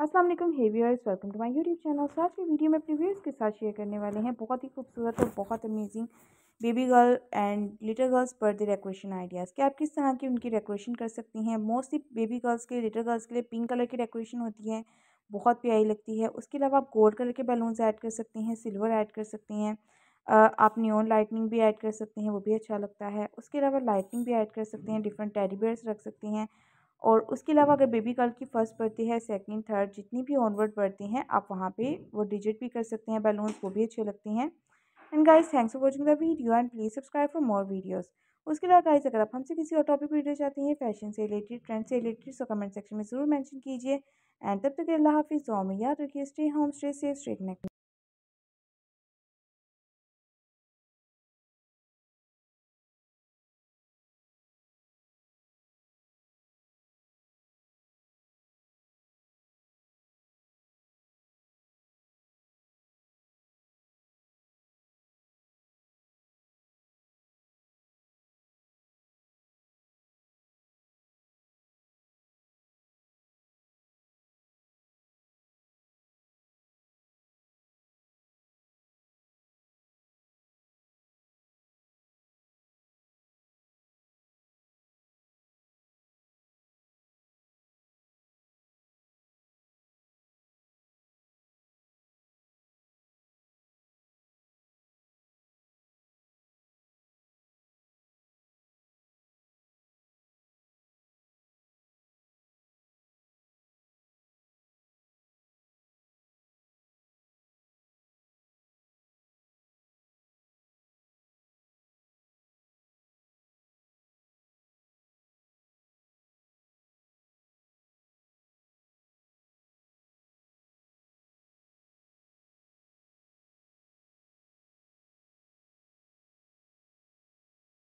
Aslam viewers welcome to my YouTube channel आज की video में अपने व्यूअर्स के साथ शेयर करने वाले हैं बहुत ही खूबसूरत और बहुत amazing baby girl and little girls birthday decoration ideas क्या आप किस तरह की उनकी डेकोरेशन कर सकती हैं मोस्टली बेबी गर्ल्स के लिटल गर्ल्स के लिए पिंक कलर की डेकोरेशन होती है बहुत प्यारी लगती है उसके अलावा आप गोल्ड कलर के बैलून्स ऐड कर सकते हैं सिल्वर ऐड कर सकते हैं आप न्योन लाइटनिंग भी ऐड कर सकते हैं वो भी अच्छा लगता है उसके अलावा लाइटनिंग भी ऐड कर सकते हैं डिफरेंट टेडी बेयर्स रख सकते हैं और उसके अलावा अगर बेबी गर्ल की फ़र्स्ट बढ़ती है सेकंड थर्ड जितनी भी ऑनवर्ड बर्थडे हैं आप वहाँ पे वो डिजिट भी कर सकते हैं बैलून्स वो भी अच्छे लगते हैं and guys thanks for watching the video and please subscribe for more videos उसके अलावा गाइस अगर आप हमसे किसी और टॉपिक वीडियो चाहते हैं फैशन से रिलेटेड ट्रेंड से रिलेटेड सो तो कमेंट सेक्शन में ज़रूर मैंशन कीजिए एंड तब तक अल्लाह हाफिज़ में याद रखिए stay home stay safe stay connect